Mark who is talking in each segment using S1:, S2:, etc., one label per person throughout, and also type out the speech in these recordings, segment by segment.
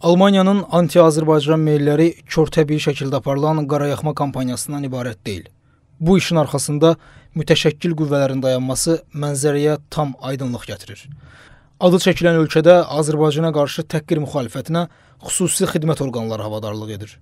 S1: Almaniyanın anti-Azərbaycan meylləri kör təbii şəkildə aparılan qarayaxma kampaniyasından ibarət deyil. Bu işin arxasında mütəşəkkil qüvvələrin dayanması mənzərəyə tam aydınlıq gətirir. Adı çəkilən ölkədə Azərbaycana qarşı təhqir müxalifətinə xüsusi xidmət orqanları havadarlıq edir.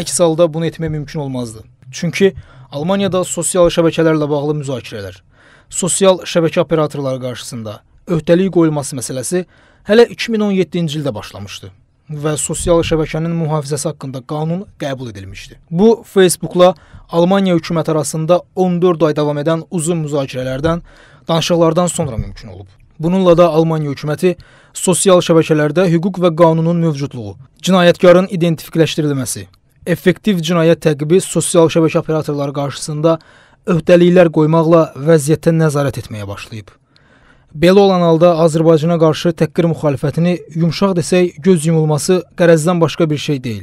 S1: Əks halda bunu etmək mümkün olmazdı. Çünki Almaniyada sosial şəbəkələrlə bağlı müzakirələr, sosial şəbəkə operatorları qarşısında öhdəlik qoyulması məsələsi hələ 2017-ci ildə başlamışdı və sosial şəbəkənin mühafizəsi haqqında qanun qəbul edilmişdi. Bu Facebookla Almaniya hökuməti arasında 14 ay davam edən uzun müzakirələrdən, danışıqlardan sonra mümkün olub. Bununla da Almaniya hökuməti sosial şəbəkələrdə hüquq və qanunun mövcudluğu, cinayətkarın identifikləşdirilməsi, effektiv cinayət təqibi sosial şəbəkə operatorları qarşısında öhdəliklər qoymaqla vəziyyətə nəzarət etməyə başlayıb. Belə olan halda Azərbaycana qarşı təqrir müxalifətini yumşaq desək göz yumulması qərəzdən başqa bir şey deyil.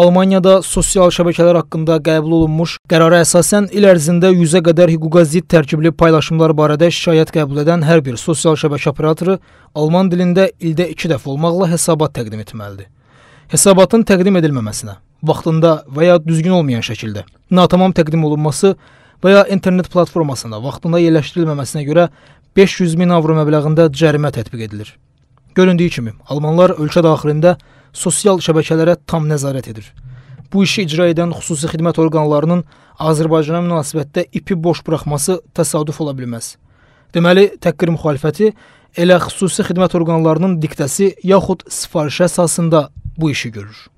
S1: Almaniyada sosial şəbəkələr haqqında qəbul olunmuş qərara əsasən il ərzində 100-ə qədər hüquqa zidd tərkibli paylaşımlar barədə şikayət qəbul edən hər bir sosial şəbəkə operatoru alman dilində ildə 2 dəfə olmaqla hesabat təqdim etməlidir. Hesabatın təqdim edilməməsinə, vaxtında və ya düzgün olmayan şəkildə natamam təqdim olunması və ya internet platformasında vaxtında yerləşdirilməməsinə görə 500 min avro məbləğində cərimə tətbiq edilir. Göründüyü kimi, almanlar ölkə daxilində sosial şəbəkələrə tam nəzarət edir. Bu işi icra edən xüsusi xidmət orqanlarının Azərbaycana münasibətdə ipi boş buraxması təsadüf ola bilməz. Deməli, təqrir müxalifəti elə xüsusi xidmət orqanlarının diktəsi yaxud sifarişə əsasında bu işi görür.